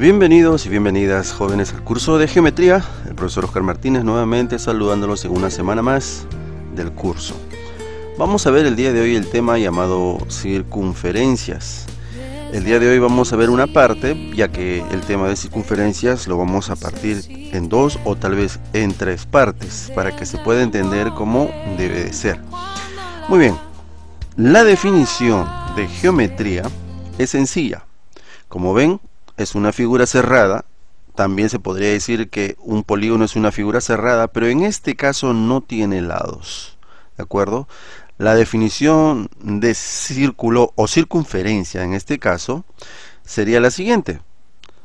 Bienvenidos y bienvenidas jóvenes al curso de geometría. El profesor Oscar Martínez nuevamente saludándolos en una semana más del curso. Vamos a ver el día de hoy el tema llamado circunferencias. El día de hoy vamos a ver una parte, ya que el tema de circunferencias lo vamos a partir en dos o tal vez en tres partes, para que se pueda entender cómo debe de ser. Muy bien, la definición de geometría es sencilla. Como ven, es una figura cerrada, también se podría decir que un polígono es una figura cerrada, pero en este caso no tiene lados. ¿De acuerdo? La definición de círculo o circunferencia en este caso sería la siguiente.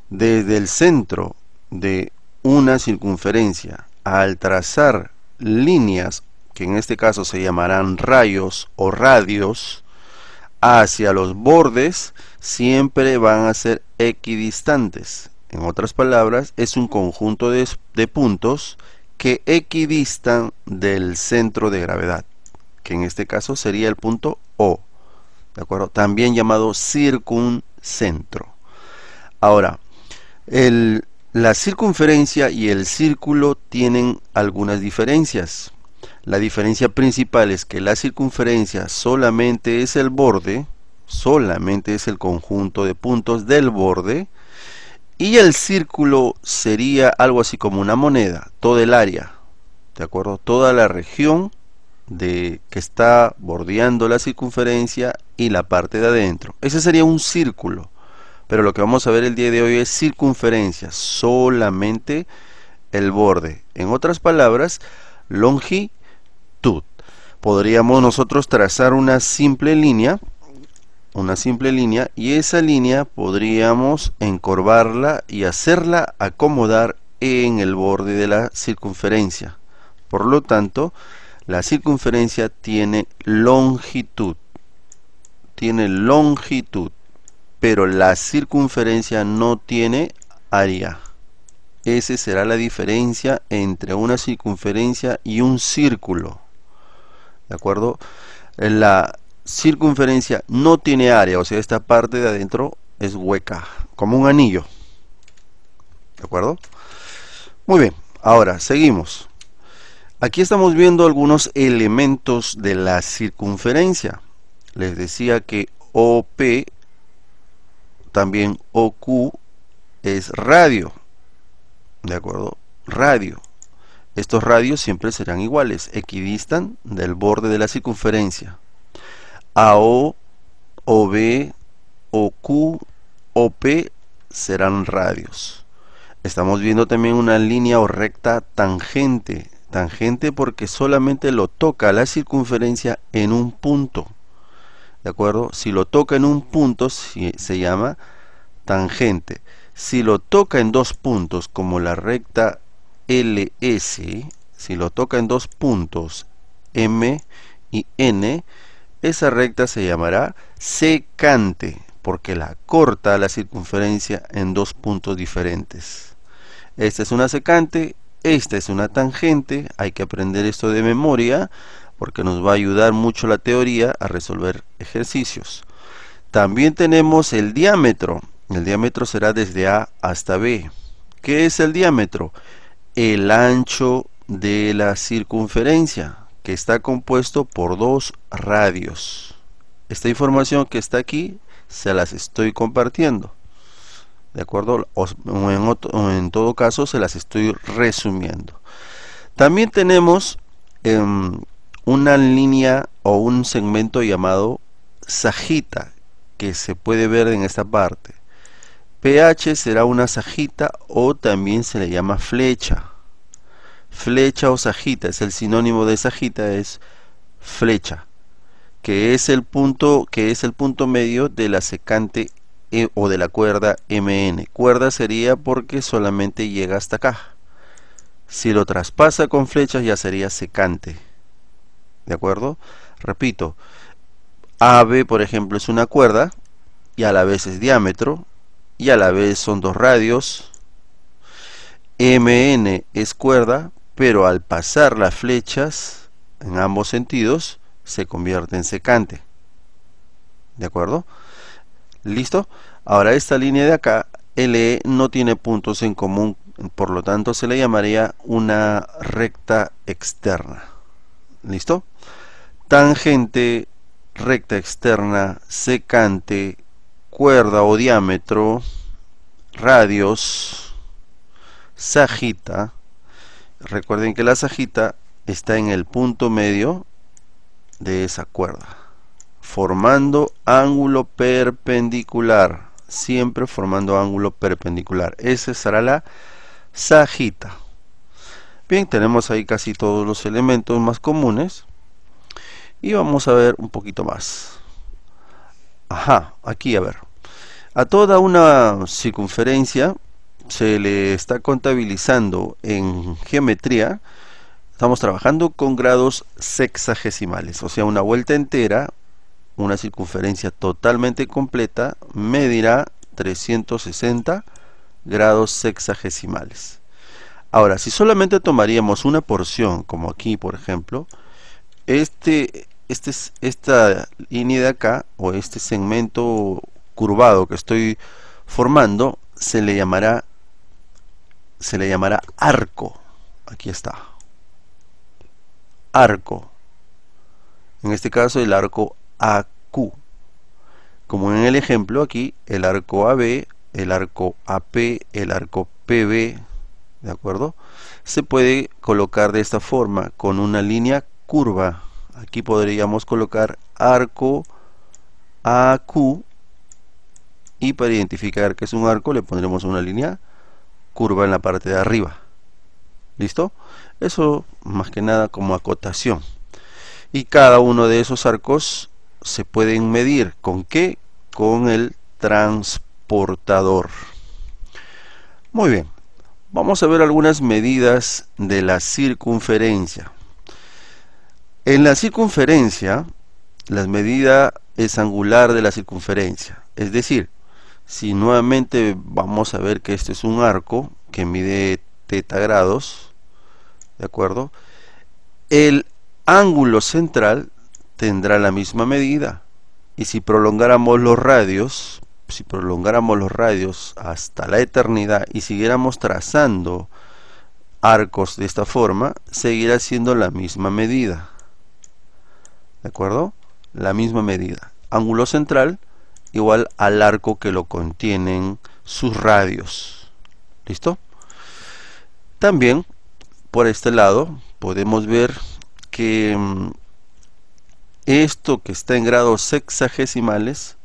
Desde el centro de una circunferencia al trazar líneas, que en este caso se llamarán rayos o radios, hacia los bordes, siempre van a ser equidistantes. En otras palabras, es un conjunto de, puntos que equidistan del centro de gravedad, que en este caso sería el punto O, ¿de acuerdo? También llamado circuncentro. Ahora, la circunferencia y el círculo tienen algunas diferencias. La diferencia principal es que la circunferencia solamente es el borde solamente es el conjunto de puntos del borde y el círculo sería algo así como una moneda, todo el área, ¿de acuerdo? Toda la región de que está bordeando la circunferencia y la parte de adentro. Ese sería un círculo, pero lo que vamos a ver el día de hoy es circunferencia, solamente el borde. En otras palabras, longitud. Podríamos nosotros trazar una simple línea una simple línea y esa línea podríamos encorvarla y hacerla acomodar en el borde de la circunferencia. Por lo tanto, la circunferencia tiene longitud. Tiene longitud, pero la circunferencia no tiene área. Esa será la diferencia entre una circunferencia y un círculo. ¿De acuerdo? La, circunferencia no tiene área, o sea, esta parte de adentro es hueca, como un anillo. ¿De acuerdo? Muy bien, ahora seguimos. Aquí estamos viendo algunos elementos de la circunferencia. Les decía que OP, también OQ, es radio. ¿De acuerdo? Radio. Estos radios siempre serán iguales, equidistan del borde de la circunferencia. AO, OB, OQ, OP serán radios. Estamos viendo también una línea o recta tangente. Tangente porque solamente lo toca la circunferencia en un punto. ¿De acuerdo? Si lo toca en un punto se llama tangente. Si lo toca en dos puntos como la recta LS, si lo toca en dos puntos M y N, esa recta se llamará secante porque la corta la circunferencia en dos puntos diferentes. Esta es una secante, esta es una tangente, hay que aprender esto de memoria porque nos va a ayudar mucho la teoría a resolver ejercicios. También tenemos el diámetro. El diámetro será desde A hasta B. ¿Qué es el diámetro? El ancho de la circunferencia que está compuesto por dos radios. Esta información que está aquí se las estoy compartiendo. ¿De acuerdo? O en, todo caso se las estoy resumiendo. También tenemos em, una línea o un segmento llamado sajita que se puede ver en esta parte. pH será una sajita o también se le llama flecha flecha o sajita, es el sinónimo de sajita, es flecha, que es el punto, que es el punto medio de la secante e o de la cuerda MN. Cuerda sería porque solamente llega hasta acá. Si lo traspasa con flechas ya sería secante. ¿De acuerdo? Repito, AB por ejemplo es una cuerda y a la vez es diámetro y a la vez son dos radios. MN es cuerda pero al pasar las flechas en ambos sentidos se convierte en secante. ¿De acuerdo? ¿Listo? Ahora esta línea de acá, LE, no tiene puntos en común, por lo tanto se le llamaría una recta externa. ¿Listo? Tangente, recta externa, secante, cuerda o diámetro, radios, sagita, Recuerden que la sajita está en el punto medio de esa cuerda, formando ángulo perpendicular, siempre formando ángulo perpendicular. Esa será la sajita. Bien, tenemos ahí casi todos los elementos más comunes y vamos a ver un poquito más. Ajá, aquí a ver. A toda una circunferencia se le está contabilizando en geometría, estamos trabajando con grados sexagesimales, o sea, una vuelta entera, una circunferencia totalmente completa, medirá 360 grados sexagesimales. Ahora, si solamente tomaríamos una porción, como aquí por ejemplo, este, este, esta línea de acá, o este segmento curvado que estoy formando, se le llamará se le llamará arco. Aquí está. Arco. En este caso el arco AQ. Como en el ejemplo aquí, el arco AB, el arco AP, el arco PB, ¿de acuerdo? Se puede colocar de esta forma, con una línea curva. Aquí podríamos colocar arco AQ y para identificar que es un arco le pondremos una línea curva en la parte de arriba. ¿Listo? Eso más que nada como acotación. Y cada uno de esos arcos se pueden medir. ¿Con qué? Con el transportador. Muy bien. Vamos a ver algunas medidas de la circunferencia. En la circunferencia, la medida es angular de la circunferencia. Es decir, si nuevamente vamos a ver que este es un arco que mide teta grados de acuerdo el ángulo central tendrá la misma medida y si prolongáramos los radios si prolongáramos los radios hasta la eternidad y siguiéramos trazando arcos de esta forma seguirá siendo la misma medida de acuerdo la misma medida ángulo central igual al arco que lo contienen sus radios. ¿Listo? También por este lado podemos ver que mm, esto que está en grados sexagesimales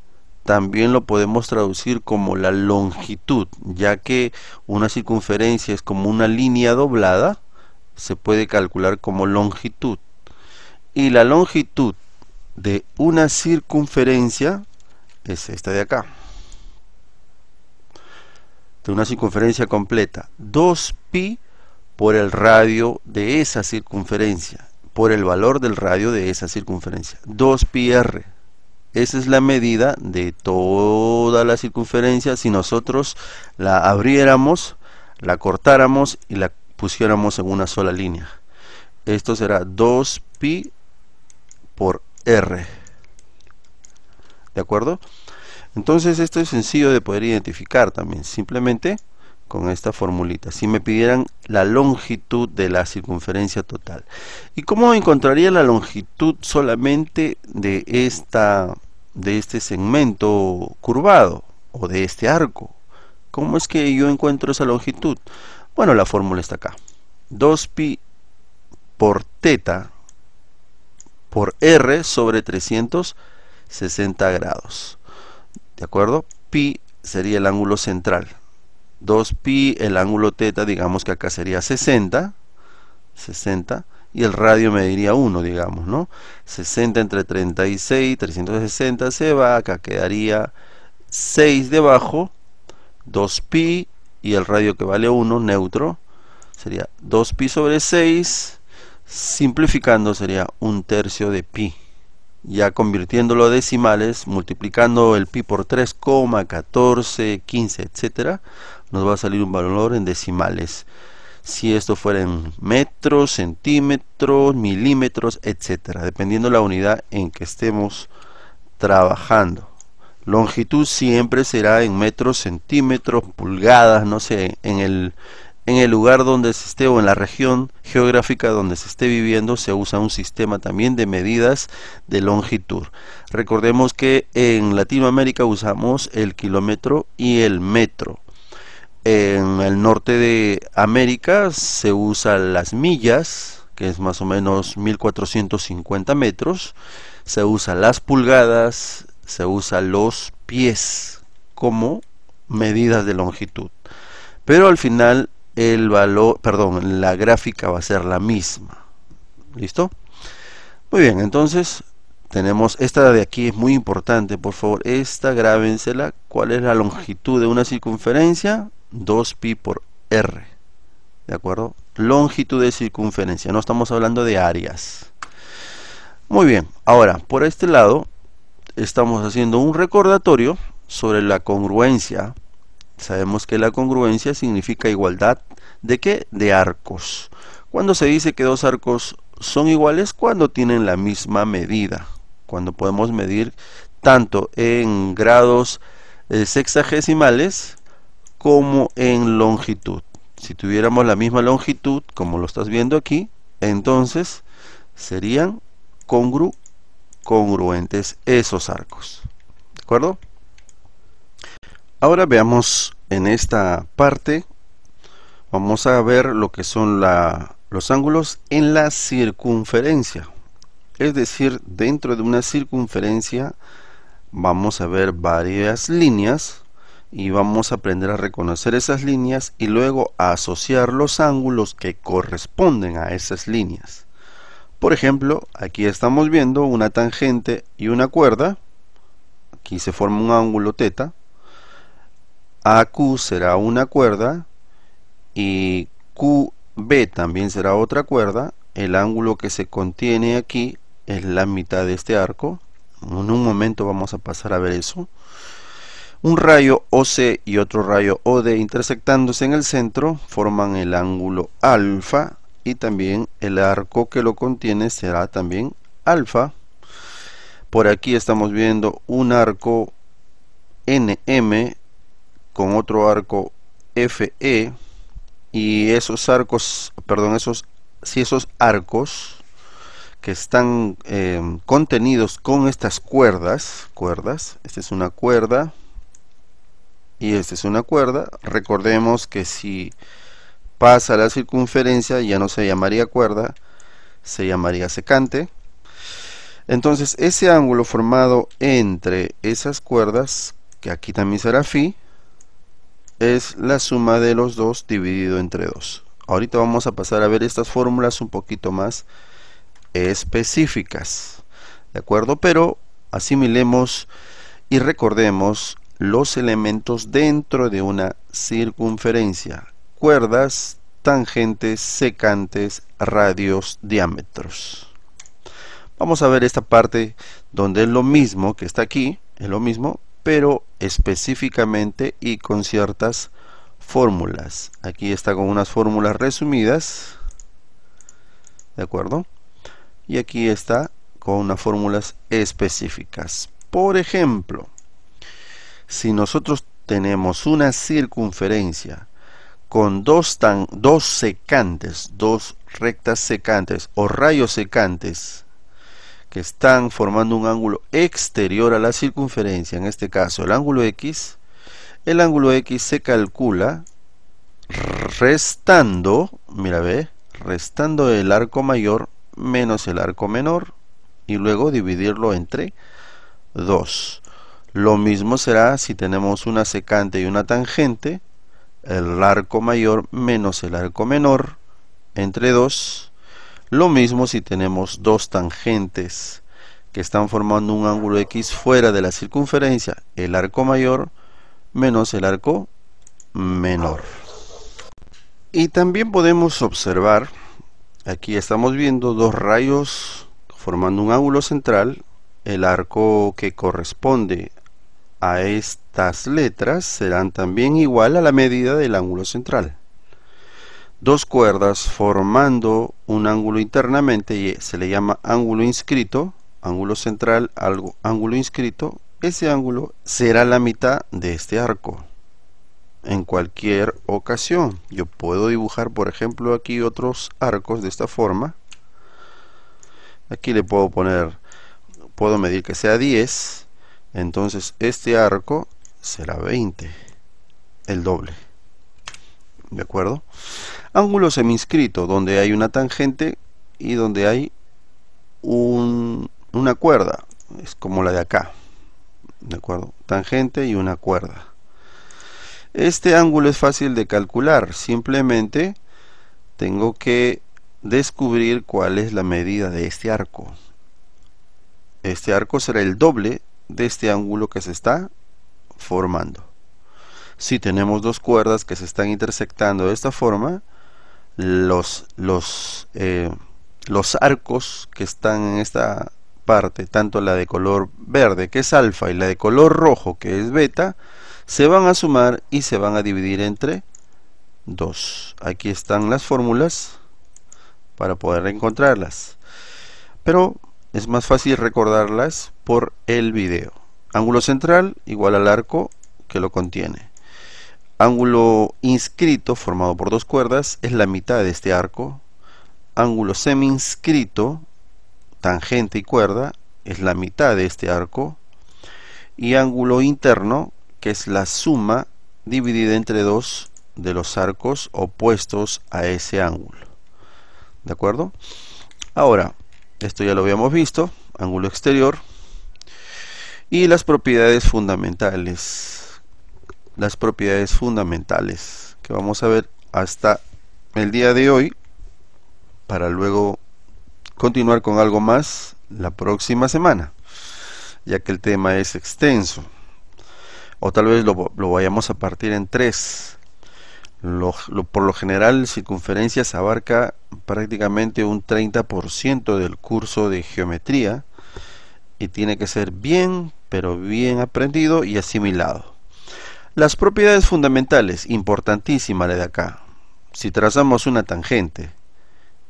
también lo podemos traducir como la longitud, ya que una circunferencia es como una línea doblada, se puede calcular como longitud. Y la longitud de una circunferencia es esta de acá de una circunferencia completa 2pi por el radio de esa circunferencia por el valor del radio de esa circunferencia 2 r esa es la medida de toda la circunferencia si nosotros la abriéramos la cortáramos y la pusiéramos en una sola línea esto será 2pi por r ¿De acuerdo? Entonces esto es sencillo de poder identificar también, simplemente con esta formulita. Si me pidieran la longitud de la circunferencia total. ¿Y cómo encontraría la longitud solamente de, esta, de este segmento curvado o de este arco? ¿Cómo es que yo encuentro esa longitud? Bueno, la fórmula está acá. 2pi por teta por r sobre 300. 60 grados. ¿De acuerdo? Pi sería el ángulo central. 2pi, el ángulo teta, digamos que acá sería 60. 60. Y el radio me diría 1, digamos, ¿no? 60 entre 36, 360 se va, acá quedaría 6 debajo. 2pi y el radio que vale 1, neutro, sería 2pi sobre 6. Simplificando sería un tercio de pi ya convirtiéndolo a decimales, multiplicando el pi por 3,1415 15, etcétera, nos va a salir un valor en decimales. Si esto fuera en metros, centímetros, milímetros, etcétera, dependiendo la unidad en que estemos trabajando. Longitud siempre será en metros, centímetros, pulgadas, no sé, en el en el lugar donde se esté o en la región geográfica donde se esté viviendo se usa un sistema también de medidas de longitud. Recordemos que en Latinoamérica usamos el kilómetro y el metro. En el norte de América se usan las millas, que es más o menos 1450 metros. Se usan las pulgadas, se usan los pies como medidas de longitud. Pero al final el valor, perdón, la gráfica va a ser la misma. ¿Listo? Muy bien, entonces tenemos esta de aquí, es muy importante, por favor, esta grábensela. ¿Cuál es la longitud de una circunferencia? 2pi por r. ¿De acuerdo? Longitud de circunferencia, no estamos hablando de áreas. Muy bien, ahora, por este lado, estamos haciendo un recordatorio sobre la congruencia Sabemos que la congruencia significa igualdad de qué? De arcos. Cuando se dice que dos arcos son iguales cuando tienen la misma medida, cuando podemos medir tanto en grados eh, sexagesimales como en longitud. Si tuviéramos la misma longitud, como lo estás viendo aquí, entonces serían congruentes esos arcos. ¿De acuerdo? Ahora veamos en esta parte, vamos a ver lo que son los ángulos en la circunferencia. Es decir, dentro de una circunferencia vamos a ver varias líneas y vamos a aprender a reconocer esas líneas y luego a asociar los ángulos que corresponden a esas líneas. Por ejemplo, aquí estamos viendo una tangente y una cuerda. Aquí se forma un ángulo teta. AQ será una cuerda y QB también será otra cuerda. El ángulo que se contiene aquí es la mitad de este arco. En un momento vamos a pasar a ver eso. Un rayo OC y otro rayo OD intersectándose en el centro forman el ángulo alfa y también el arco que lo contiene será también alfa. Por aquí estamos viendo un arco NM con otro arco FE y esos arcos, perdón, esos, si esos arcos que están em, contenidos con estas cuerdas, cuerdas, esta es una cuerda y esta es una cuerda, recordemos que si pasa la circunferencia ya no se llamaría cuerda, se llamaría secante. Entonces ese ángulo formado entre esas cuerdas, que aquí también será fi es la suma de los dos dividido entre 2. Ahorita vamos a pasar a ver estas fórmulas un poquito más específicas. ¿De acuerdo? Pero asimilemos y recordemos los elementos dentro de una circunferencia. Cuerdas, tangentes, secantes, radios, diámetros. Vamos a ver esta parte donde es lo mismo que está aquí, es lo mismo, pero específicamente y con ciertas fórmulas. Aquí está con unas fórmulas resumidas, ¿de acuerdo? Y aquí está con unas fórmulas específicas. Por ejemplo, si nosotros tenemos una circunferencia con dos, dos secantes, dos rectas secantes o rayos secantes que están formando un ángulo exterior a la circunferencia, en este caso el ángulo X, el ángulo X se calcula restando, mira ve, restando el arco mayor menos el arco menor y luego dividirlo entre 2. Lo mismo será si tenemos una secante y una tangente, el arco mayor menos el arco menor entre 2 lo mismo si tenemos dos tangentes que están formando un ángulo X fuera de la circunferencia, el arco mayor menos el arco menor. Y también podemos observar, aquí estamos viendo dos rayos formando un ángulo central, el arco que corresponde a estas letras serán también igual a la medida del ángulo central dos cuerdas formando un ángulo internamente y se le llama ángulo inscrito, ángulo central, algo, ángulo inscrito, ese ángulo será la mitad de este arco en cualquier ocasión. Yo puedo dibujar, por ejemplo, aquí otros arcos de esta forma. Aquí le puedo poner, puedo medir que sea 10, entonces este arco será 20, el doble. ¿De acuerdo? Ángulo semiscrito, donde hay una tangente y donde hay una cuerda. Es como la de acá. ¿De acuerdo? Tangente y una cuerda. Este ángulo es fácil de calcular. Simplemente tengo que descubrir cuál es la medida de este arco. Este arco será el doble de este ángulo que se está formando si tenemos dos cuerdas que se están intersectando de esta forma, eh, los, arcos que están en esta parte, tanto la de color verde que es alfa y la de color rojo que es beta, se van a sumar y se van a dividir entre dos Aquí están las fórmulas para poder encontrarlas. Pero es más fácil recordarlas por el video. Ángulo central igual al arco que lo contiene. Ángulo inscrito, formado por dos cuerdas, es la mitad de este arco. Ángulo semi-inscrito, tangente y cuerda, es la mitad de este arco. Y ángulo interno, que es la suma dividida entre dos de los arcos opuestos a ese ángulo. ¿De acuerdo? Ahora, esto ya lo habíamos visto, ángulo exterior. Y las propiedades fundamentales las propiedades fundamentales que vamos a ver hasta el día de hoy para luego continuar con algo más la próxima semana ya que el tema es extenso o tal vez lo, vayamos a partir en tres por lo general circunferencias abarca prácticamente un 30% del curso de geometría y tiene que ser bien pero bien aprendido y asimilado las propiedades fundamentales, importantísima de acá. Si trazamos una tangente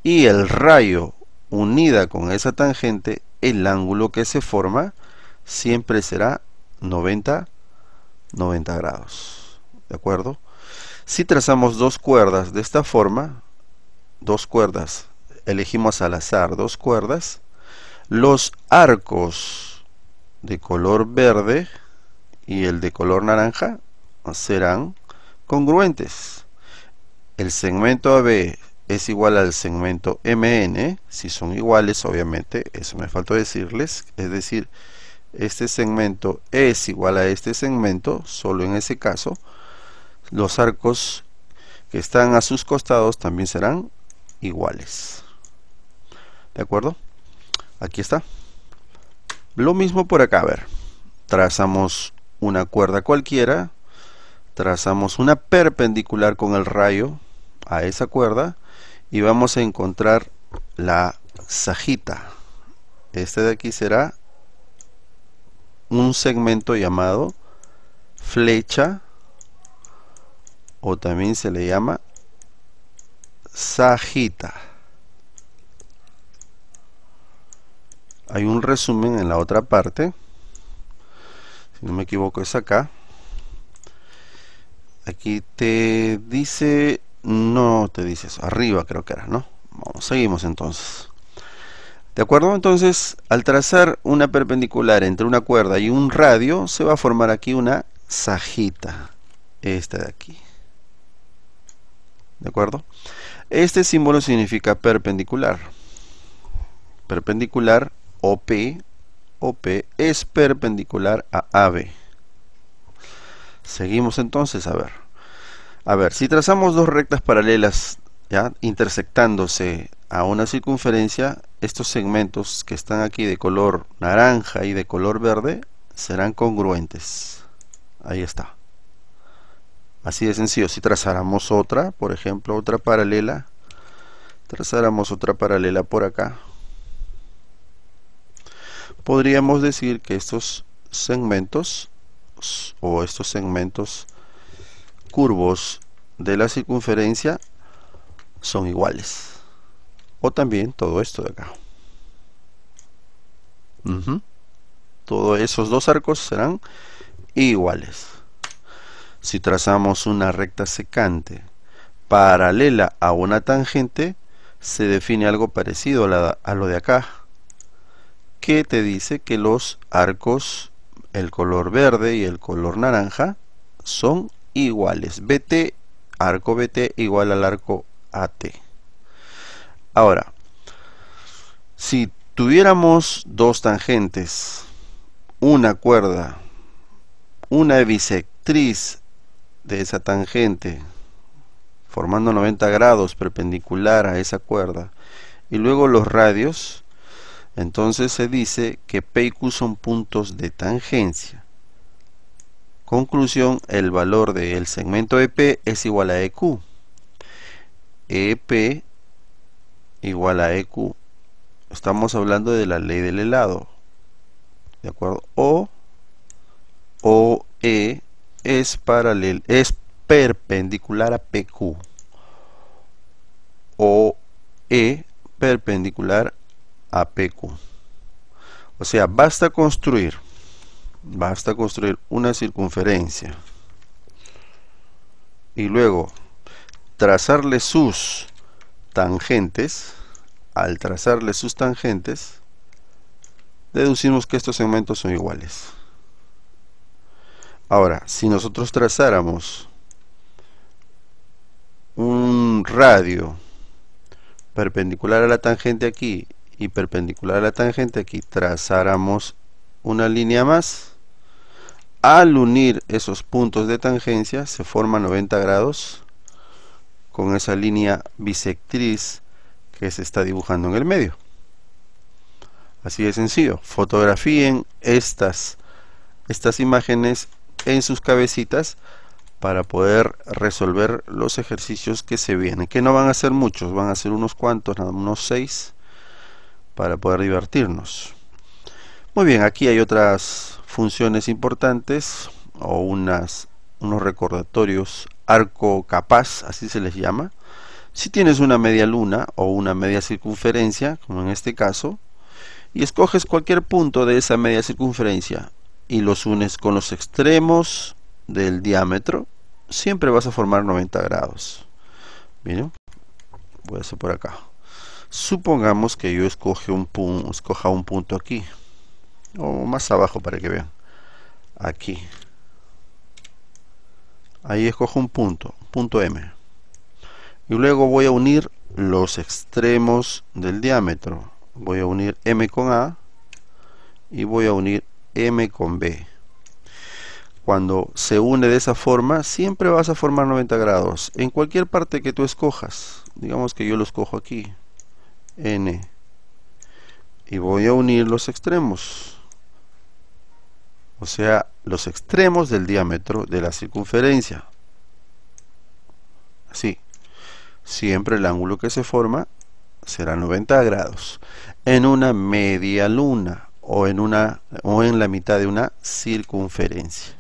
y el rayo unida con esa tangente, el ángulo que se forma siempre será 90, 90 grados. ¿De acuerdo? Si trazamos dos cuerdas de esta forma, dos cuerdas, elegimos al azar dos cuerdas, los arcos de color verde y el de color naranja serán congruentes. El segmento AB es igual al segmento MN, si son iguales, obviamente, eso me faltó decirles, es decir, este segmento es igual a este segmento, solo en ese caso, los arcos que están a sus costados también serán iguales. ¿De acuerdo? Aquí está. Lo mismo por acá, a ver. Trazamos una cuerda cualquiera trazamos una perpendicular con el rayo a esa cuerda y vamos a encontrar la sajita este de aquí será un segmento llamado flecha o también se le llama sajita hay un resumen en la otra parte si no me equivoco es acá Aquí te dice, no te dice eso, arriba creo que era, ¿no? Vamos, seguimos entonces. ¿De acuerdo? Entonces, al trazar una perpendicular entre una cuerda y un radio, se va a formar aquí una sajita. Esta de aquí. ¿De acuerdo? Este símbolo significa perpendicular. Perpendicular OP. OP es perpendicular a AB. Seguimos entonces a ver. A ver, si trazamos dos rectas paralelas ya intersectándose a una circunferencia, estos segmentos que están aquí de color naranja y de color verde serán congruentes. Ahí está. Así de sencillo. Si trazáramos otra, por ejemplo, otra paralela, trazáramos otra paralela por acá, podríamos decir que estos segmentos o estos segmentos curvos de la circunferencia son iguales. O también todo esto de acá. Todos esos dos arcos serán iguales. Si trazamos una recta secante paralela a una tangente, se define algo parecido a, lo de acá, que te dice que los arcos, el color verde y el color naranja, son iguales. BT, arco BT igual al arco AT. Ahora, si tuviéramos dos tangentes, una cuerda, una bisectriz de esa tangente, formando 90 grados perpendicular a esa cuerda, y luego los radios, entonces se dice que P y Q son puntos de tangencia. Conclusión, el valor del segmento EP es igual a EQ. EP igual a EQ. Estamos hablando de la ley del helado. ¿De acuerdo? O, o e es, es perpendicular a PQ. O E perpendicular a PQ. O sea, basta construir basta construir una circunferencia y luego trazarle sus tangentes al trazarle sus tangentes deducimos que estos segmentos son iguales ahora si nosotros trazáramos un radio perpendicular a la tangente aquí y perpendicular a la tangente aquí trazáramos una línea más al unir esos puntos de tangencia se forma 90 grados con esa línea bisectriz que se está dibujando en el medio así de sencillo fotografíen estas estas imágenes en sus cabecitas para poder resolver los ejercicios que se vienen que no van a ser muchos van a ser unos cuantos unos seis para poder divertirnos muy bien, aquí hay otras funciones importantes o unos recordatorios arco capaz, así se les llama. Si tienes una media luna o una media circunferencia, como en este caso, y escoges cualquier punto de esa media circunferencia y los unes con los extremos del diámetro, siempre vas a formar 90 grados. Miren, voy a hacer por acá. Supongamos que yo escoge un escoja un punto aquí, o más abajo para que vean aquí ahí escojo un punto punto M y luego voy a unir los extremos del diámetro voy a unir M con A y voy a unir M con B cuando se une de esa forma siempre vas a formar 90 grados en cualquier parte que tú escojas digamos que yo lo escojo aquí N y voy a unir los extremos o sea, los extremos del diámetro de la circunferencia. Así. Siempre el ángulo que se forma será 90 grados. En una media luna o en, una, o en la mitad de una circunferencia.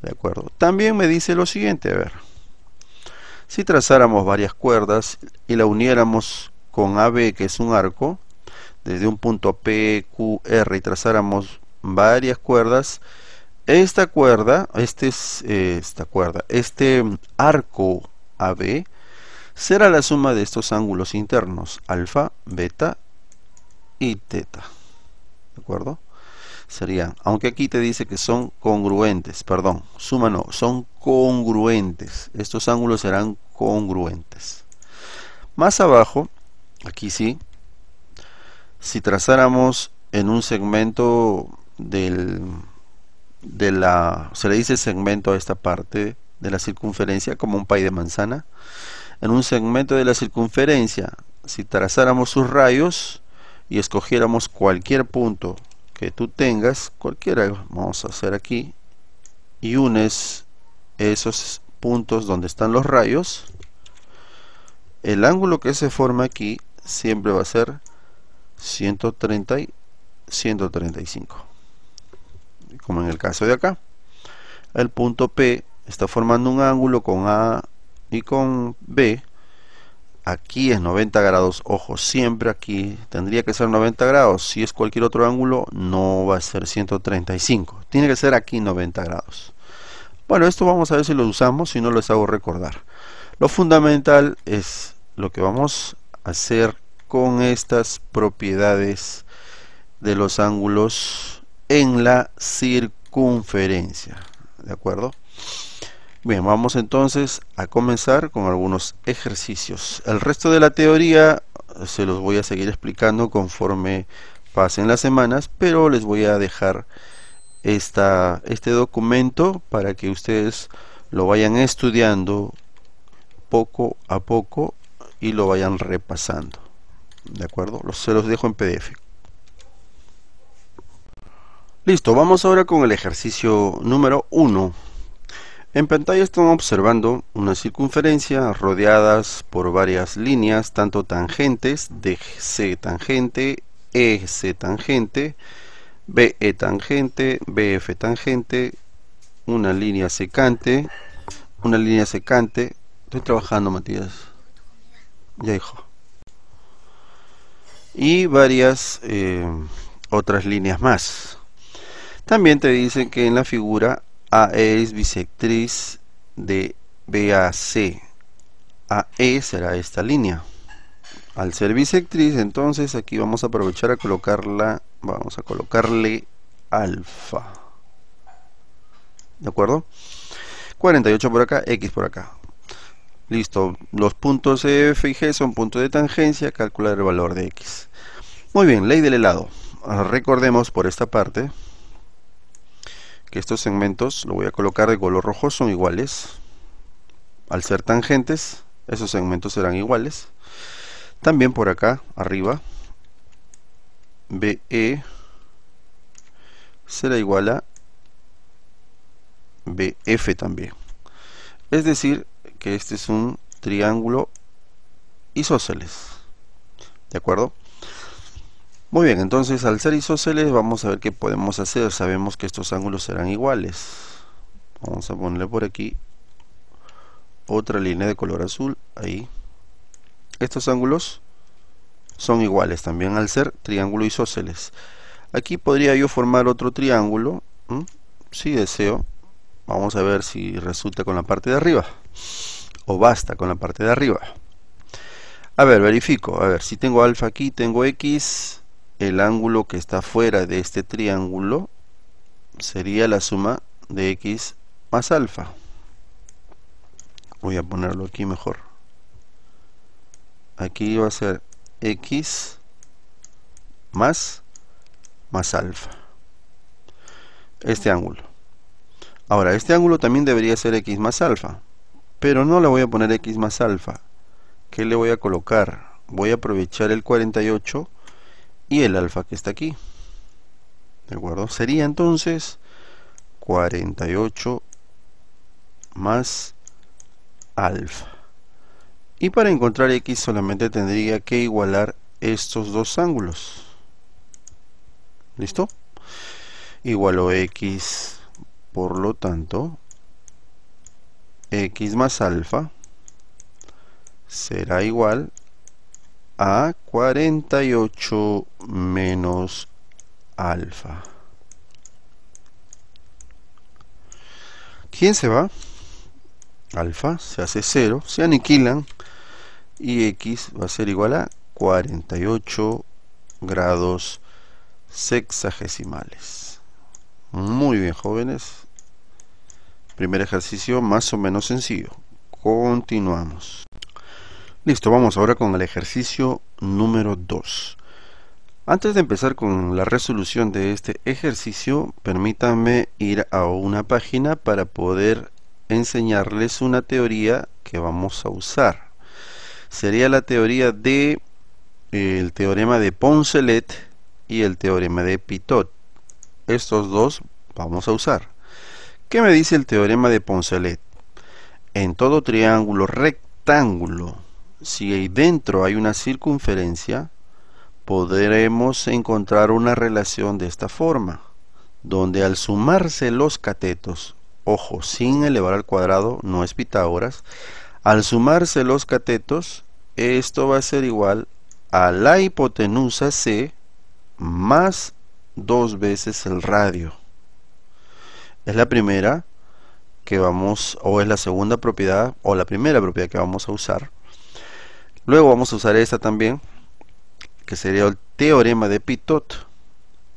¿De acuerdo? También me dice lo siguiente, a ver. Si trazáramos varias cuerdas y la uniéramos con AB, que es un arco, desde un punto P, Q, R, y trazáramos varias cuerdas. Esta cuerda, este es, eh, esta cuerda, este arco AB será la suma de estos ángulos internos, alfa, beta y teta. ¿De acuerdo? Serían, aunque aquí te dice que son congruentes, perdón, suma no, son congruentes. Estos ángulos serán congruentes. Más abajo, aquí sí, si trazáramos en un segmento del, de la, se le dice segmento a esta parte de la circunferencia como un pay de manzana. En un segmento de la circunferencia, si trazáramos sus rayos y escogiéramos cualquier punto que tú tengas, cualquiera, vamos a hacer aquí, y unes esos puntos donde están los rayos, el ángulo que se forma aquí siempre va a ser 130 135 como en el caso de acá. El punto P está formando un ángulo con A y con B. Aquí es 90 grados, ojo, siempre aquí tendría que ser 90 grados. Si es cualquier otro ángulo, no va a ser 135. Tiene que ser aquí 90 grados. Bueno, esto vamos a ver si lo usamos, si no les hago recordar. Lo fundamental es lo que vamos a hacer con estas propiedades de los ángulos en la circunferencia. ¿De acuerdo? Bien, vamos entonces a comenzar con algunos ejercicios. El resto de la teoría eh, se los voy a seguir explicando conforme pasen las semanas, pero les voy a dejar esta, este documento para que ustedes lo vayan estudiando poco a poco y lo vayan repasando. ¿De acuerdo? Los, se los dejo en PDF. Listo, vamos ahora con el ejercicio número 1. En pantalla están observando una circunferencia rodeadas por varias líneas, tanto tangentes, DC tangente, EC tangente, BE tangente, BF tangente, una línea secante, una línea secante. Estoy trabajando, Matías. Ya, hijo. Y varias eh, otras líneas más. También te dicen que en la figura A es bisectriz de BAC. AE será esta línea. Al ser bisectriz, entonces aquí vamos a aprovechar a colocarla, vamos a colocarle alfa. ¿De acuerdo? 48 por acá, X por acá. Listo, los puntos e, F y G son puntos de tangencia, calcular el valor de X. Muy bien, ley del helado. Recordemos por esta parte que estos segmentos, lo voy a colocar de color rojo, son iguales. Al ser tangentes, esos segmentos serán iguales. También por acá, arriba, BE será igual a BF también. Es decir, que este es un triángulo isósceles. ¿De acuerdo? Muy bien, entonces al ser isósceles vamos a ver qué podemos hacer. Sabemos que estos ángulos serán iguales. Vamos a ponerle por aquí otra línea de color azul, ahí. Estos ángulos son iguales también al ser triángulo isósceles. Aquí podría yo formar otro triángulo, si deseo. Vamos a ver si resulta con la parte de arriba o basta con la parte de arriba. A ver, verifico. A ver, si tengo alfa aquí, tengo x, el ángulo que está fuera de este triángulo sería la suma de x más alfa voy a ponerlo aquí mejor aquí va a ser x más más alfa este ángulo ahora este ángulo también debería ser x más alfa pero no le voy a poner x más alfa ¿qué le voy a colocar? voy a aprovechar el 48 y el alfa que está aquí. ¿De acuerdo? Sería entonces 48 más alfa. Y para encontrar x solamente tendría que igualar estos dos ángulos. ¿Listo? Igualo x, por lo tanto, x más alfa será igual a 48 menos alfa. ¿Quién se va? Alfa se hace cero, se aniquilan y x va a ser igual a 48 grados sexagesimales. Muy bien, jóvenes. Primer ejercicio más o menos sencillo. Continuamos. Listo, vamos ahora con el ejercicio número 2. Antes de empezar con la resolución de este ejercicio, permítanme ir a una página para poder enseñarles una teoría que vamos a usar. Sería la teoría de eh, el teorema de Poncelet y el teorema de Pitot. Estos dos vamos a usar. ¿Qué me dice el teorema de Poncelet? En todo triángulo rectángulo si dentro hay una circunferencia, podremos encontrar una relación de esta forma, donde al sumarse los catetos, ojo, sin elevar al cuadrado, no es Pitágoras, al sumarse los catetos, esto va a ser igual a la hipotenusa C más dos veces el radio. Es la primera que vamos, o es la segunda propiedad, o la primera propiedad que vamos a usar Luego vamos a usar esta también, que sería el teorema de Pitot.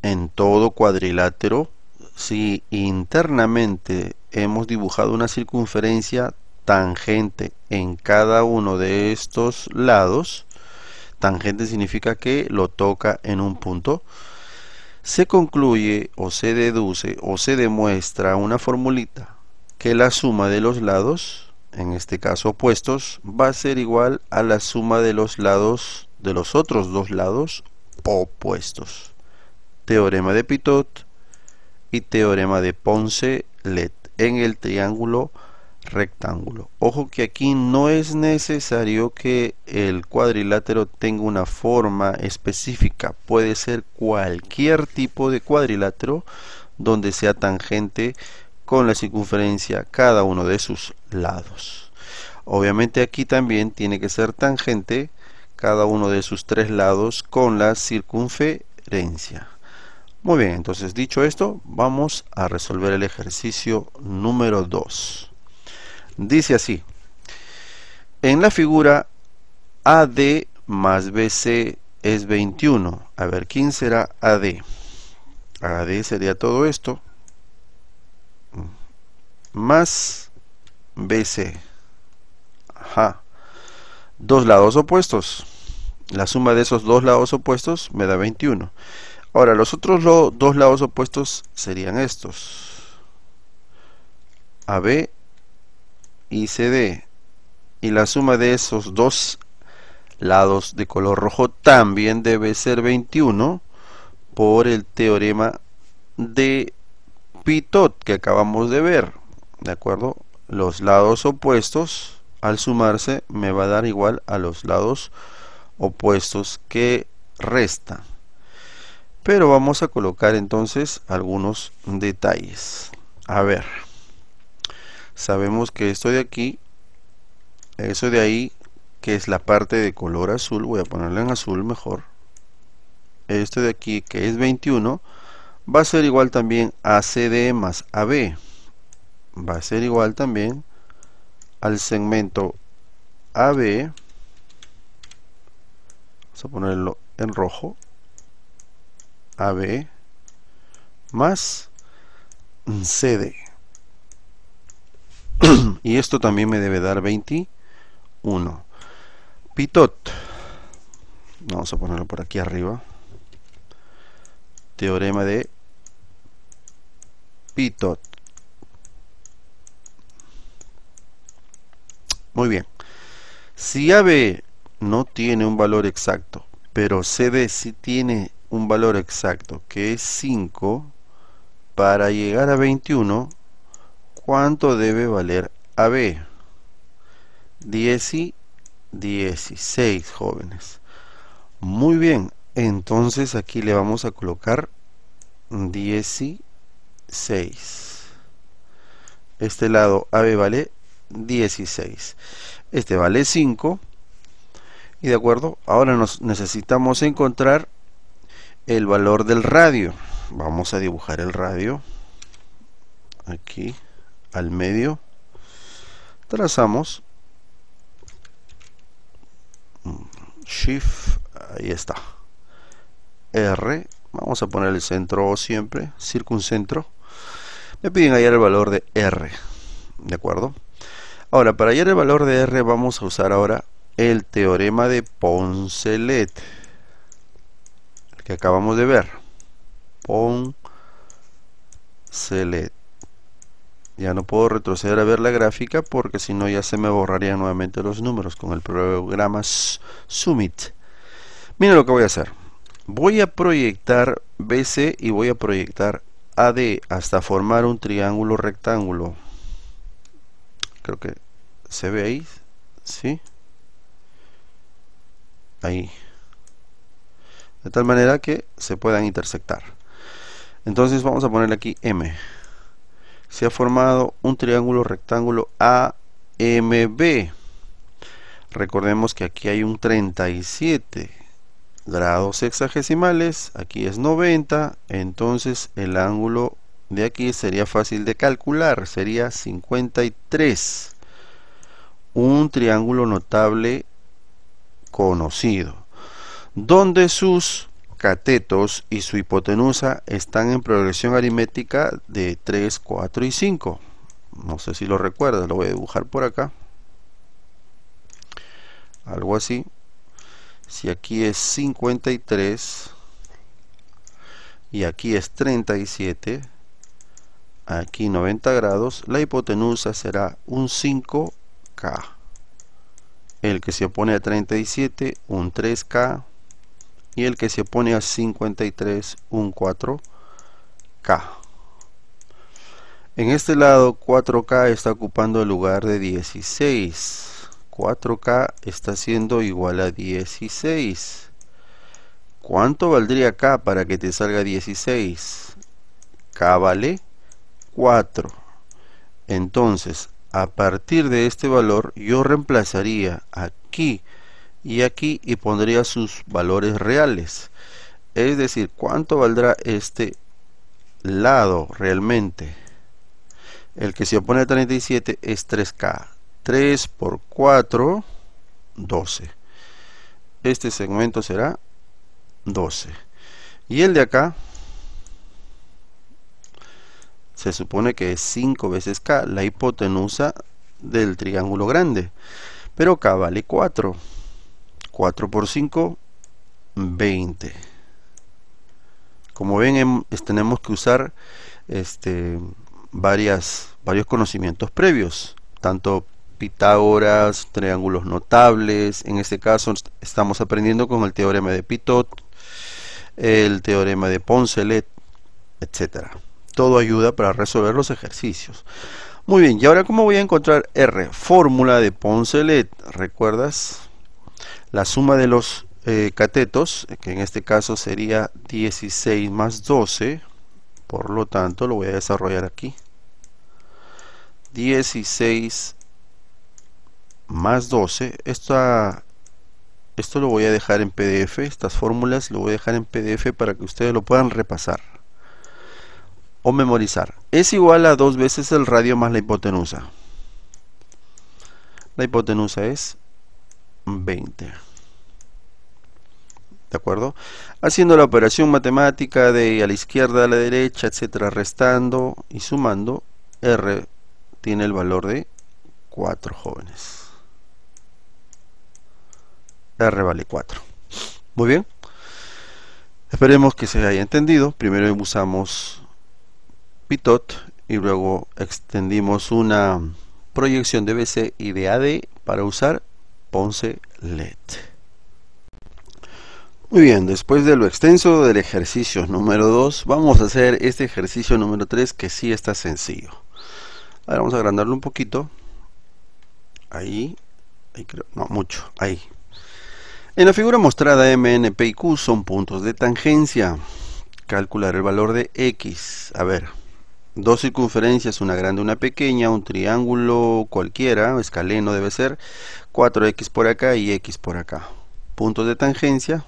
En todo cuadrilátero, si internamente hemos dibujado una circunferencia tangente en cada uno de estos lados, tangente significa que lo toca en un punto, se concluye o se deduce o se demuestra una formulita que la suma de los lados en este caso opuestos, va a ser igual a la suma de los lados de los otros dos lados opuestos. Teorema de Pitot y teorema de Ponce-Let en el triángulo rectángulo. Ojo que aquí no es necesario que el cuadrilátero tenga una forma específica, puede ser cualquier tipo de cuadrilátero donde sea tangente con la circunferencia cada uno de sus lados. Obviamente aquí también tiene que ser tangente cada uno de sus tres lados con la circunferencia. Muy bien, entonces dicho esto, vamos a resolver el ejercicio número 2. Dice así, en la figura AD más BC es 21. A ver, ¿quién será AD? AD sería todo esto más BC. Ajá. Dos lados opuestos. La suma de esos dos lados opuestos me da 21. Ahora, los otros dos lados opuestos serían estos. AB y CD. Y la suma de esos dos lados de color rojo también debe ser 21 por el teorema de Pitot que acabamos de ver. ¿de acuerdo? Los lados opuestos al sumarse me va a dar igual a los lados opuestos que resta. Pero vamos a colocar entonces algunos detalles. A ver, sabemos que esto de aquí, eso de ahí, que es la parte de color azul, voy a ponerlo en azul mejor. Esto de aquí, que es 21, va a ser igual también a CD más AB va a ser igual también al segmento AB vamos a ponerlo en rojo AB más CD y esto también me debe dar 21 pitot vamos a ponerlo por aquí arriba teorema de pitot Muy bien. Si AB no tiene un valor exacto, pero CD sí tiene un valor exacto, que es 5, para llegar a 21, ¿cuánto debe valer AB? 10 y 16, jóvenes. Muy bien, entonces aquí le vamos a colocar 16. Este lado AB vale 16. Este vale 5. Y de acuerdo, ahora nos necesitamos encontrar el valor del radio. Vamos a dibujar el radio. Aquí, al medio. Trazamos. Shift, ahí está. R, vamos a poner el centro siempre, circuncentro. Me piden hallar el valor de R. ¿De acuerdo? Ahora, para hallar el valor de R vamos a usar ahora el teorema de Poncelet, el que acabamos de ver. Poncelet. Ya no puedo retroceder a ver la gráfica porque si no ya se me borrarían nuevamente los números con el programa Summit. Miren lo que voy a hacer. Voy a proyectar BC y voy a proyectar AD hasta formar un triángulo rectángulo. Creo que se ve ahí sí ahí de tal manera que se puedan intersectar entonces vamos a ponerle aquí M se ha formado un triángulo rectángulo AMB recordemos que aquí hay un 37 grados sexagesimales, aquí es 90 entonces el ángulo de aquí sería fácil de calcular sería 53 un triángulo notable conocido, donde sus catetos y su hipotenusa están en progresión aritmética de 3, 4 y 5. No sé si lo recuerda lo voy a dibujar por acá. Algo así. Si aquí es 53 y aquí es 37, aquí 90 grados, la hipotenusa será un 5 el que se opone a 37 un 3K y el que se opone a 53 un 4K en este lado 4K está ocupando el lugar de 16 4K está siendo igual a 16 ¿cuánto valdría K para que te salga 16? K vale 4 entonces a partir de este valor yo reemplazaría aquí y aquí y pondría sus valores reales es decir cuánto valdrá este lado realmente el que se opone a 37 es 3k 3 por 4 12 este segmento será 12 y el de acá se supone que es 5 veces K, la hipotenusa del triángulo grande. Pero K vale 4. 4 por 5, 20. Como ven, tenemos que usar este, varias, varios conocimientos previos, tanto Pitágoras, triángulos notables, en este caso estamos aprendiendo con el teorema de Pitot, el teorema de Poncelet, etcétera todo ayuda para resolver los ejercicios. Muy bien, y ahora cómo voy a encontrar R, fórmula de Poncelet, ¿recuerdas? La suma de los eh, catetos, que en este caso sería 16 más 12, por lo tanto lo voy a desarrollar aquí. 16 más 12, esto lo voy a dejar en PDF, estas fórmulas lo voy a dejar en PDF para que ustedes lo puedan repasar o memorizar es igual a dos veces el radio más la hipotenusa. La hipotenusa es 20. ¿De acuerdo? Haciendo la operación matemática de a la izquierda, a la derecha, etcétera, restando y sumando, R tiene el valor de 4 jóvenes. R vale 4. Muy bien. Esperemos que se haya entendido. Primero usamos pitot y luego extendimos una proyección de BC y de AD para usar Ponce LED. Muy bien, después de lo extenso del ejercicio número 2, vamos a hacer este ejercicio número 3 que sí está sencillo. Ahora vamos a agrandarlo un poquito. Ahí, ahí creo, no mucho, ahí. En la figura mostrada M, N, P y Q son puntos de tangencia. Calcular el valor de X. A ver, Dos circunferencias, una grande, una pequeña, un triángulo cualquiera, escaleno debe ser, 4x por acá y x por acá. Puntos de tangencia,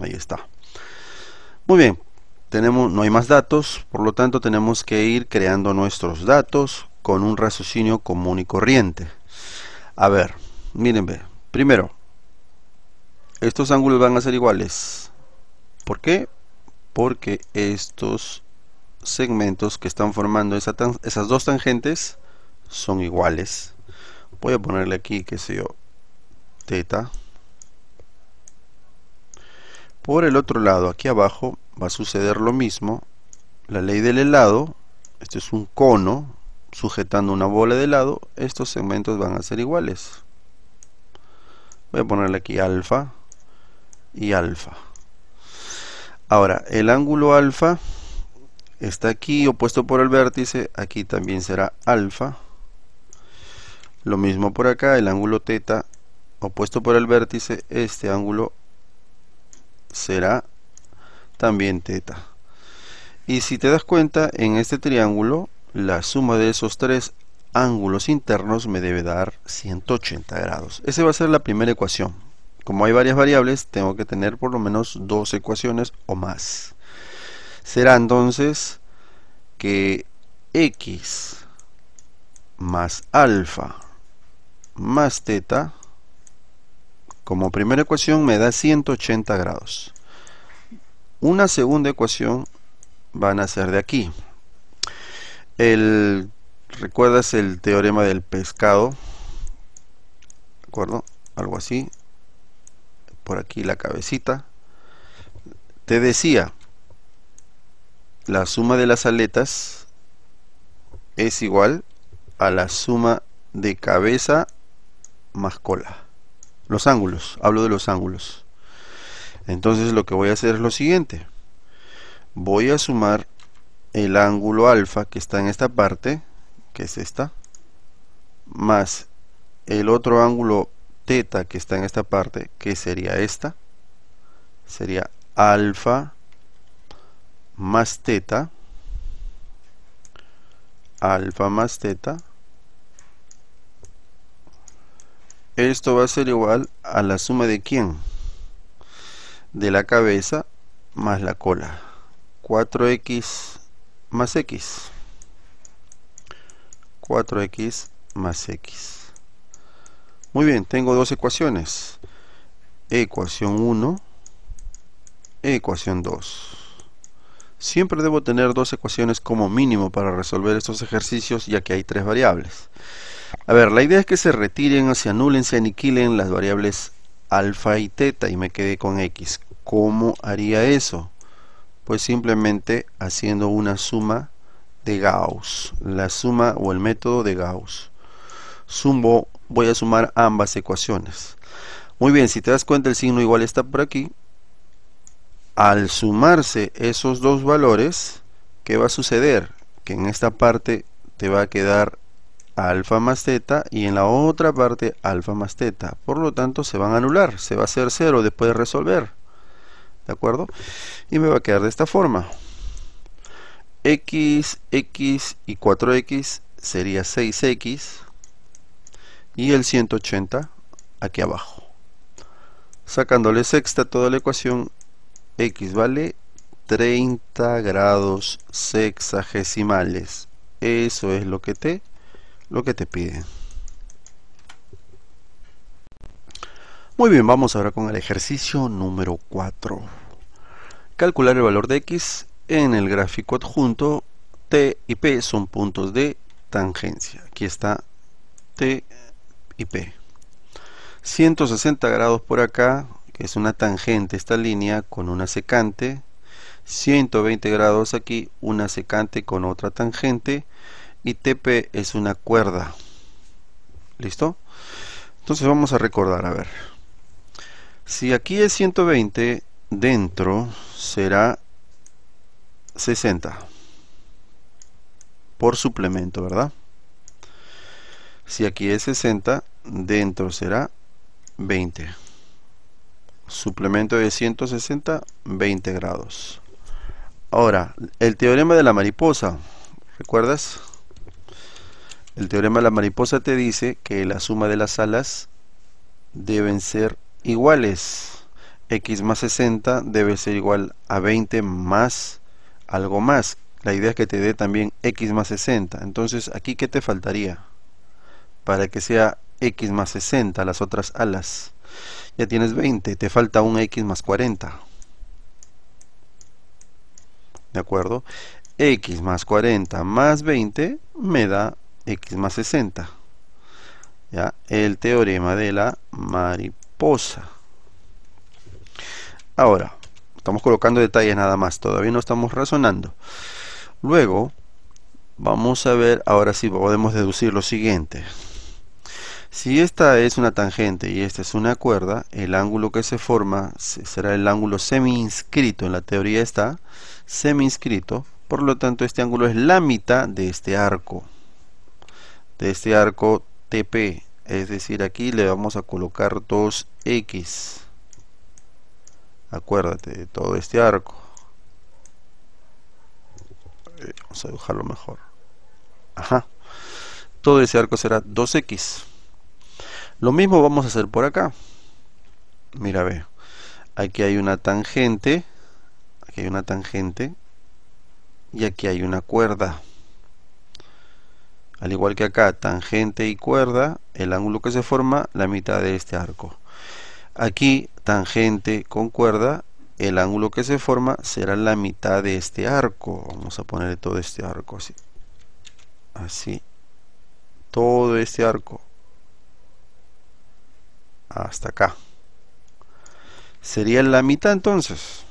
ahí está. Muy bien, tenemos, no hay más datos, por lo tanto tenemos que ir creando nuestros datos con un raciocinio común y corriente. A ver, miren, Primero, estos ángulos van a ser iguales. ¿Por qué? Porque estos segmentos que están formando esas dos tangentes son iguales. Voy a ponerle aquí, que sé yo, teta. Por el otro lado, aquí abajo, va a suceder lo mismo. La ley del helado, este es un cono sujetando una bola de helado, estos segmentos van a ser iguales. Voy a ponerle aquí alfa y alfa. Ahora, el ángulo alfa está aquí opuesto por el vértice, aquí también será alfa. Lo mismo por acá, el ángulo teta opuesto por el vértice, este ángulo será también teta. Y si te das cuenta, en este triángulo, la suma de esos tres ángulos internos me debe dar 180 grados. Esa va a ser la primera ecuación. Como hay varias variables, tengo que tener por lo menos dos ecuaciones o más será entonces que x más alfa más teta como primera ecuación me da 180 grados una segunda ecuación van a ser de aquí el recuerdas el teorema del pescado ¿de acuerdo? algo así por aquí la cabecita te decía la suma de las aletas es igual a la suma de cabeza más cola. Los ángulos, hablo de los ángulos. Entonces lo que voy a hacer es lo siguiente. Voy a sumar el ángulo alfa que está en esta parte, que es esta, más el otro ángulo teta que está en esta parte, que sería esta, sería alfa más teta alfa más teta esto va a ser igual a la suma de quién de la cabeza más la cola 4x más x 4x más x muy bien, tengo dos ecuaciones ecuación 1 ecuación 2 Siempre debo tener dos ecuaciones como mínimo para resolver estos ejercicios ya que hay tres variables. A ver, la idea es que se retiren o se anulen, se aniquilen las variables alfa y teta y me quede con x. ¿Cómo haría eso? Pues simplemente haciendo una suma de Gauss, la suma o el método de Gauss. Sumo, voy a sumar ambas ecuaciones. Muy bien, si te das cuenta el signo igual está por aquí, al sumarse esos dos valores, ¿qué va a suceder? Que en esta parte te va a quedar alfa más teta y en la otra parte alfa más teta. Por lo tanto, se van a anular, se va a hacer cero después de resolver. ¿De acuerdo? Y me va a quedar de esta forma. x, x y 4x sería 6x y el 180 aquí abajo. Sacándole sexta toda la ecuación X vale 30 grados sexagesimales. Eso es lo que te, lo que te piden. Muy bien, vamos ahora con el ejercicio número 4. Calcular el valor de X en el gráfico adjunto. T y P son puntos de tangencia. Aquí está T y P. 160 grados por acá, es una tangente esta línea con una secante 120 grados aquí una secante con otra tangente y TP es una cuerda listo entonces vamos a recordar a ver si aquí es 120 dentro será 60 por suplemento verdad si aquí es 60 dentro será 20 suplemento de 160, 20 grados. Ahora, el teorema de la mariposa, ¿recuerdas? El teorema de la mariposa te dice que la suma de las alas deben ser iguales. X más 60 debe ser igual a 20 más algo más. La idea es que te dé también X más 60. Entonces, ¿aquí qué te faltaría? Para que sea X más 60 las otras alas ya tienes 20, te falta un x más 40. ¿De acuerdo? x más 40 más 20 me da x más 60. ¿Ya? El teorema de la mariposa. Ahora, estamos colocando detalles nada más, todavía no estamos razonando. Luego, vamos a ver, ahora si podemos deducir lo siguiente. Si esta es una tangente y esta es una cuerda, el ángulo que se forma será el ángulo semi-inscrito, en la teoría está semi-inscrito, por lo tanto este ángulo es la mitad de este arco, de este arco TP, es decir, aquí le vamos a colocar 2X, acuérdate de todo este arco, eh, vamos a dibujarlo mejor, ajá, todo ese arco será 2X, lo mismo vamos a hacer por acá. Mira, ve. Aquí hay una tangente. Aquí hay una tangente. Y aquí hay una cuerda. Al igual que acá, tangente y cuerda, el ángulo que se forma, la mitad de este arco. Aquí, tangente con cuerda, el ángulo que se forma será la mitad de este arco. Vamos a poner todo este arco así. Así. Todo este arco hasta acá. Sería la mitad entonces.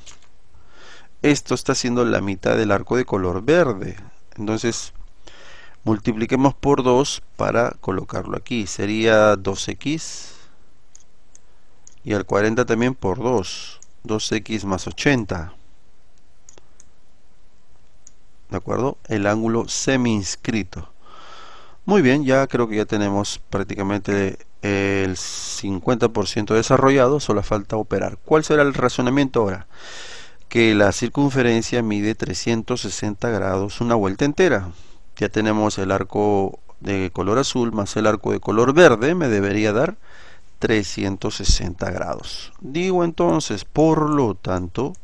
Esto está siendo la mitad del arco de color verde. Entonces, multipliquemos por 2 para colocarlo aquí. Sería 2x y el 40 también por 2. 2x más 80. ¿De acuerdo? El ángulo semi inscrito. Muy bien, ya creo que ya tenemos prácticamente el 50% desarrollado, solo falta operar. ¿Cuál será el razonamiento ahora? Que la circunferencia mide 360 grados, una vuelta entera. Ya tenemos el arco de color azul más el arco de color verde, me debería dar 360 grados. Digo entonces, por lo tanto,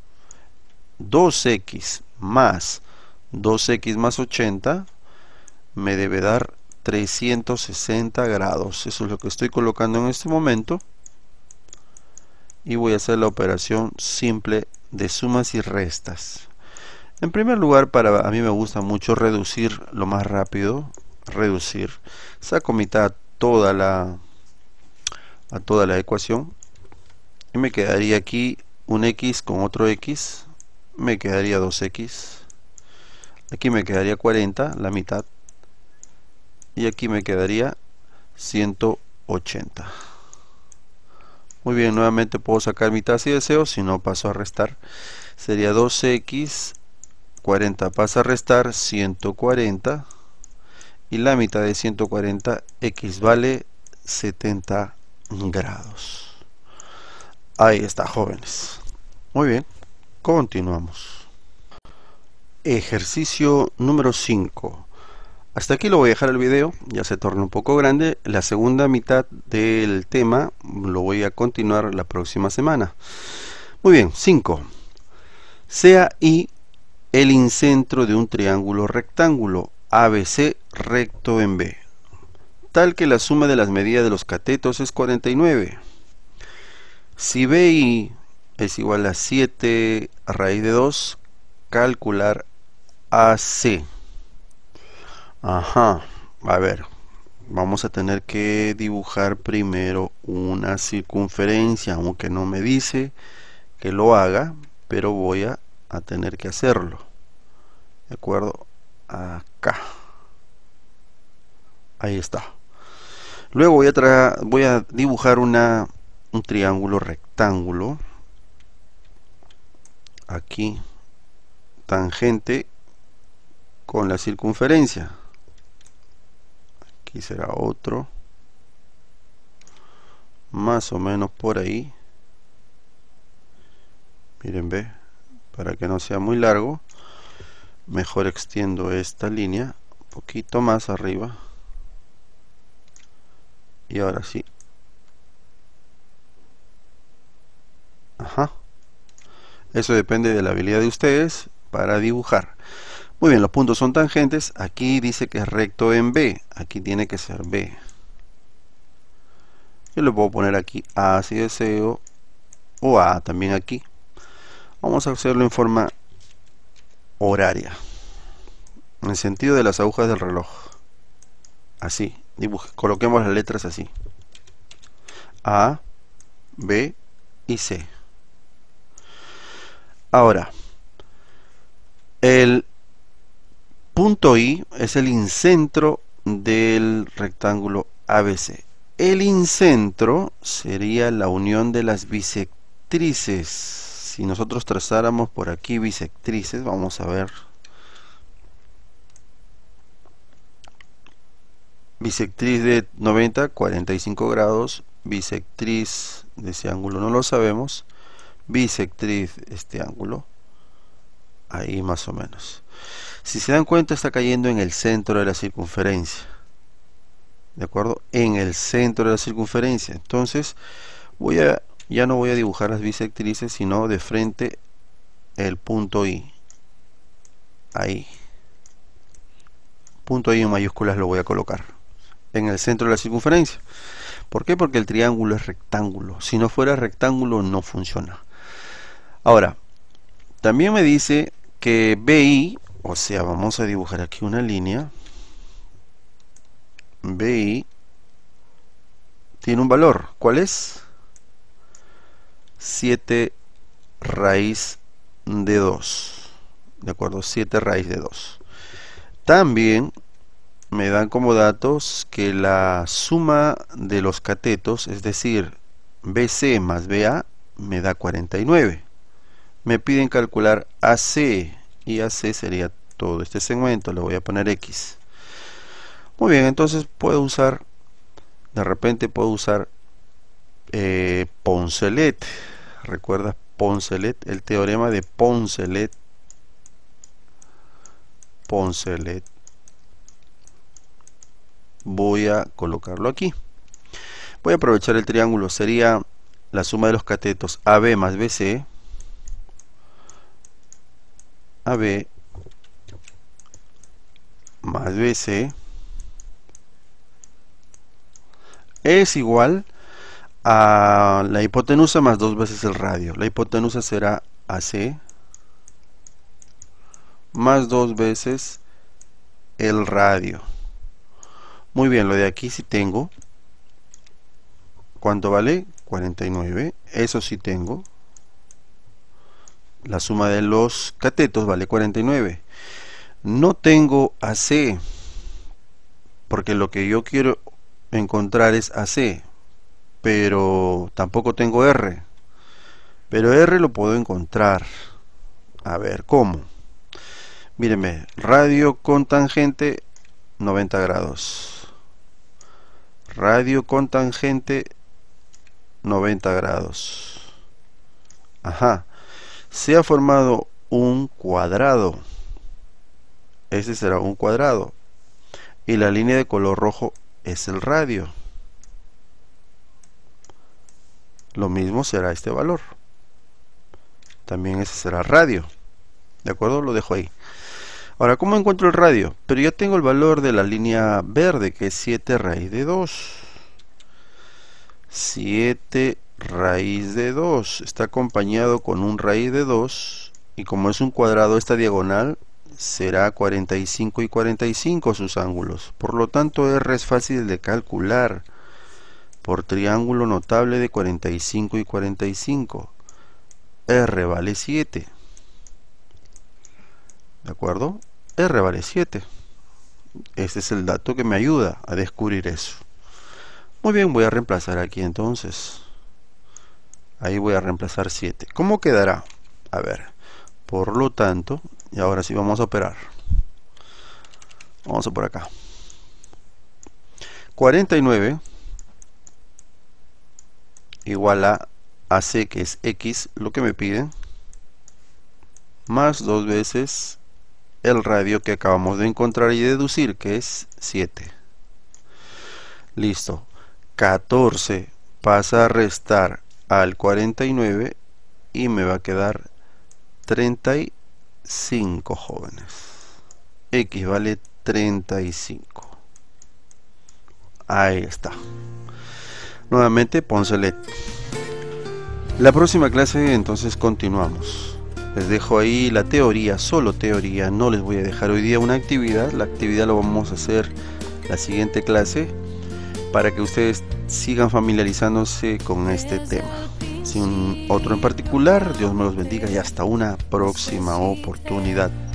2x más 2x más 80 me debe dar 360 grados eso es lo que estoy colocando en este momento y voy a hacer la operación simple de sumas y restas en primer lugar para a mí me gusta mucho reducir lo más rápido reducir saco mitad toda la a toda la ecuación y me quedaría aquí un x con otro x me quedaría 2x aquí me quedaría 40 la mitad y aquí me quedaría 180 muy bien nuevamente puedo sacar mitad si deseo si no paso a restar sería 12x 40 pasa a restar 140 y la mitad de 140 x vale 70 grados ahí está jóvenes muy bien continuamos ejercicio número 5 hasta aquí lo voy a dejar el video, ya se torna un poco grande. La segunda mitad del tema lo voy a continuar la próxima semana. Muy bien, 5. Sea I el incentro de un triángulo rectángulo ABC recto en B, tal que la suma de las medidas de los catetos es 49. Si BI es igual a 7 raíz de 2, calcular AC. Ajá, a ver, vamos a tener que dibujar primero una circunferencia, aunque no me dice que lo haga, pero voy a, tener que hacerlo. ¿De acuerdo? Acá. Ahí está. Luego voy a, voy a dibujar una, un triángulo rectángulo. Aquí, tangente con la circunferencia será otro más o menos por ahí miren ve para que no sea muy largo mejor extiendo esta línea un poquito más arriba y ahora sí ajá eso depende de la habilidad de ustedes para dibujar muy bien, los puntos son tangentes. Aquí dice que es recto en B. Aquí tiene que ser B. Yo le puedo poner aquí A si deseo. O A también aquí. Vamos a hacerlo en forma horaria. En el sentido de las agujas del reloj. Así. Coloquemos las letras así. A, B y C. Ahora. El punto I es el incentro del rectángulo ABC. El incentro sería la unión de las bisectrices. Si nosotros trazáramos por aquí bisectrices, vamos a ver. Bisectriz de 90, 45 grados. Bisectriz de ese ángulo no lo sabemos. Bisectriz este ángulo. Ahí más o menos. Si se dan cuenta, está cayendo en el centro de la circunferencia. ¿De acuerdo? En el centro de la circunferencia. Entonces, voy a, ya no voy a dibujar las bisectrices, sino de frente el punto I. Ahí. Punto I en mayúsculas lo voy a colocar. En el centro de la circunferencia. ¿Por qué? Porque el triángulo es rectángulo. Si no fuera rectángulo, no funciona. Ahora, también me dice que BI o sea vamos a dibujar aquí una línea BI tiene un valor ¿cuál es? 7 raíz de 2 de acuerdo 7 raíz de 2 también me dan como datos que la suma de los catetos es decir BC más BA me da 49 me piden calcular AC y AC sería todo este segmento, le voy a poner X. Muy bien, entonces puedo usar, de repente puedo usar eh, Poncelet. ¿Recuerdas Poncelet? El teorema de Poncelet. Poncelet. Voy a colocarlo aquí. Voy a aprovechar el triángulo. Sería la suma de los catetos AB más BC AB más BC es igual a la hipotenusa más dos veces el radio. La hipotenusa será AC más dos veces el radio. Muy bien, lo de aquí sí tengo. ¿Cuánto vale? 49. Eso sí tengo la suma de los catetos vale 49. No tengo AC, porque lo que yo quiero encontrar es AC, pero tampoco tengo R. Pero R lo puedo encontrar. A ver, ¿cómo? Mírenme, radio con tangente 90 grados. Radio con tangente 90 grados. Ajá se ha formado un cuadrado. Ese será un cuadrado. Y la línea de color rojo es el radio. Lo mismo será este valor. También ese será radio. ¿De acuerdo? Lo dejo ahí. Ahora, ¿cómo encuentro el radio? Pero yo tengo el valor de la línea verde, que es 7 raíz de 2. 7 raíz de 2 está acompañado con un raíz de 2 y como es un cuadrado esta diagonal será 45 y 45 sus ángulos por lo tanto R es fácil de calcular por triángulo notable de 45 y 45 R vale 7 ¿de acuerdo? R vale 7 este es el dato que me ayuda a descubrir eso muy bien voy a reemplazar aquí entonces ahí voy a reemplazar 7 ¿cómo quedará? a ver por lo tanto y ahora sí vamos a operar vamos por acá 49 igual a C que es X lo que me piden más dos veces el radio que acabamos de encontrar y deducir que es 7 listo 14 pasa a restar al 49 y me va a quedar 35 jóvenes. X vale 35. Ahí está. Nuevamente Poncelet. La próxima clase entonces continuamos. Les dejo ahí la teoría, solo teoría. No les voy a dejar hoy día una actividad. La actividad lo vamos a hacer la siguiente clase para que ustedes sigan familiarizándose con este tema. Sin otro en particular, Dios me los bendiga y hasta una próxima oportunidad.